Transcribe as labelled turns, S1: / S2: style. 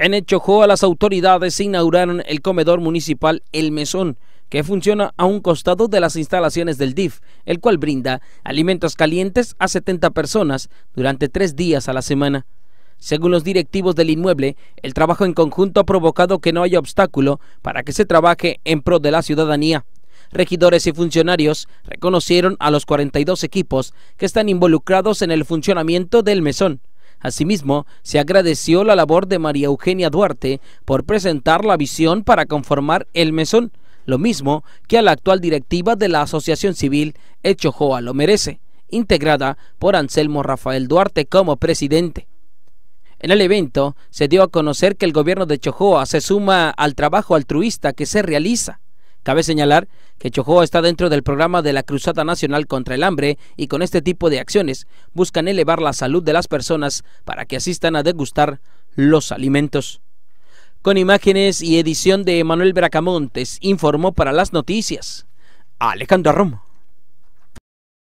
S1: En Echojoa, las autoridades inauguraron el comedor municipal El Mesón, que funciona a un costado de las instalaciones del DIF, el cual brinda alimentos calientes a 70 personas durante tres días a la semana. Según los directivos del inmueble, el trabajo en conjunto ha provocado que no haya obstáculo para que se trabaje en pro de la ciudadanía. Regidores y funcionarios reconocieron a los 42 equipos que están involucrados en el funcionamiento del mesón. Asimismo, se agradeció la labor de María Eugenia Duarte por presentar la visión para conformar el mesón, lo mismo que a la actual directiva de la Asociación Civil Chojoa lo merece, integrada por Anselmo Rafael Duarte como presidente. En el evento se dio a conocer que el gobierno de Chojoa se suma al trabajo altruista que se realiza Cabe señalar que Chojoa está dentro del programa de la Cruzada Nacional contra el Hambre y con este tipo de acciones buscan elevar la salud de las personas para que asistan a degustar los alimentos. Con imágenes y edición de Manuel Bracamontes, informó para las noticias Alejandro Romo.